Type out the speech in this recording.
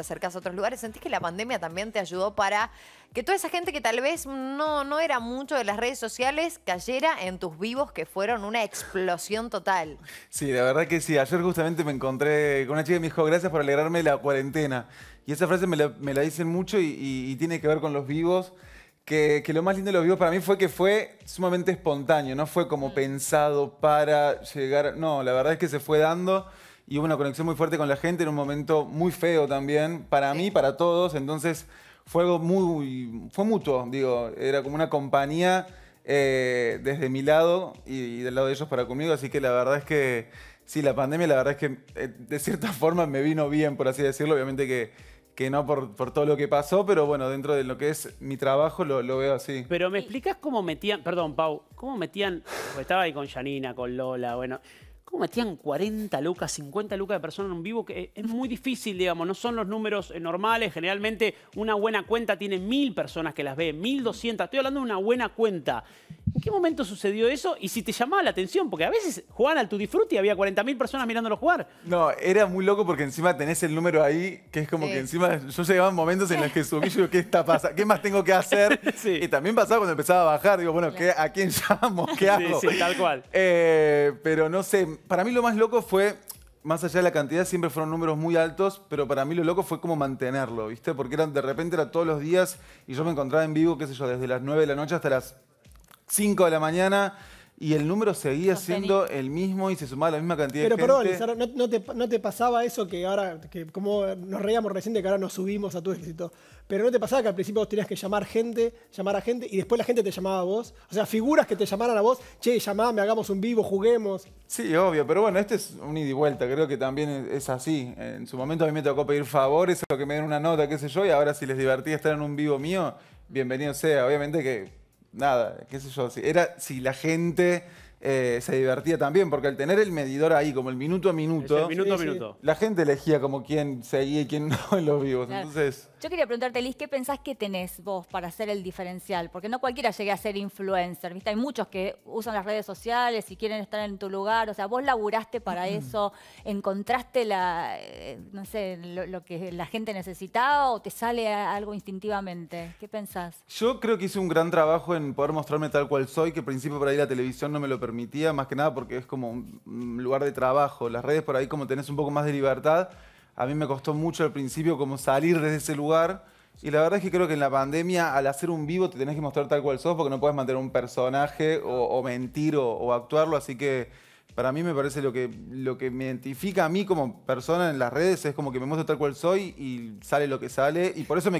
acercas a otros lugares, ¿sentís que la pandemia también te ayudó para que toda esa gente que tal vez no, no era mucho de las redes sociales cayera en tus vivos que fueron una explosión total? Sí, la verdad que sí. Ayer justamente me encontré con una chica y me dijo, gracias por alegrarme la cuarentena. Y esa frase me la, me dicen mucho y, tiene que ver con los vivos. Que, que, lo más lindo de los vivos para mí fue que fue sumamente espontáneo, no fue como mm. pensado para llegar, no, la verdad es que se fue dando y hubo una conexión muy fuerte con la gente en un momento muy feo también, para mí, para todos. Entonces fue algo muy. fue mutuo, digo. Era como una compañía eh, desde mi lado y, del lado de ellos para conmigo. Así que la verdad es que. Sí, la pandemia, la verdad es que eh, de cierta forma me vino bien, por así decirlo. Obviamente que, que no por, todo lo que pasó, pero bueno, dentro de lo que es mi trabajo lo, veo así. Pero me explicas cómo metían. Perdón, Pau, ¿cómo metían? estaba ahí con Janina, con Lola, bueno. ¿Cómo metían 40 lucas, 50 lucas de personas en un vivo? Que eh, es muy difícil, digamos, no son los números eh, normales. Generalmente una buena cuenta tiene mil personas que las ve, 1200. Estoy hablando de una buena cuenta. ¿En qué momento sucedió eso? Y si te llamaba la atención, porque a veces jugaban al tu Frutti y había 40.000 personas mirándolo jugar. No, era muy loco porque encima tenés el número ahí, que es como que encima yo llegaba momentos en los que subí yo, ¿qué está pasando? ¿Qué más tengo que hacer? Y también pasaba cuando empezaba a bajar, digo, bueno, ¿qué, ¿a quién llamo? ¿Qué hago? Sí, tal cual. Eh, pero no sé, para mí lo más loco fue más allá de la cantidad, siempre fueron números muy altos, pero para mí lo loco fue como mantenerlo, ¿viste? Porque eran, de repente era todos los días y yo me encontraba en vivo, qué sé yo, desde las 9 de la noche hasta las 5 de la mañana y el número seguía siendo el mismo y se sumaba la misma cantidad de gente. Pero perdón, ¿no, no, te, pasaba eso que ahora, que como nos reíamos recién de que ahora nos subimos a tu éxito? Pero ¿no te pasaba que al principio vos tenías que llamar gente, llamar a gente y después la gente te llamaba a vos? O sea, figuras que te llamaran a vos, che, llamame, hagamos un vivo, juguemos. Sí, obvio, pero bueno, este es un ida y vuelta, creo que también es así. En su momento a mí me tocó pedir favores o que me den una nota, qué sé yo, y ahora si les divertía estar en un vivo mío, bienvenido sea. Obviamente que nada, qué sé yo, era si la gente eh, se divertía también, porque al tener el medidor ahí, como el minuto a minuto, minuto la gente elegía como quién seguía y quién no en los vivos. Entonces, Yo quería preguntarte, Liz, ¿qué pensás que tenés vos para hacer el diferencial? Porque no cualquiera llegue a ser influencer, ¿viste? Hay muchos que usan las redes sociales y quieren estar en tu lugar. O sea, vos laburaste para mm. eso, encontraste la, eh, no sé, lo, que la gente necesitaba o te sale algo instintivamente. ¿Qué pensás? yo creo que hice un gran trabajo en poder mostrarme tal cual soy, que al principio por ahí la televisión no me lo permitía permitía, más que nada porque es como un lugar de trabajo. Las redes por ahí como tenés un poco más de libertad, a mí me costó mucho al principio como salir desde ese lugar. Y la verdad es que creo que en la pandemia, al hacer un vivo, te tenés que mostrar tal cual sos porque no puedes mantener un personaje o, mentir o, actuarlo. Así que para mí me parece lo que, lo que me identifica a mí como persona en las redes es como que me muestro tal cual soy y sale lo que sale. Y por eso me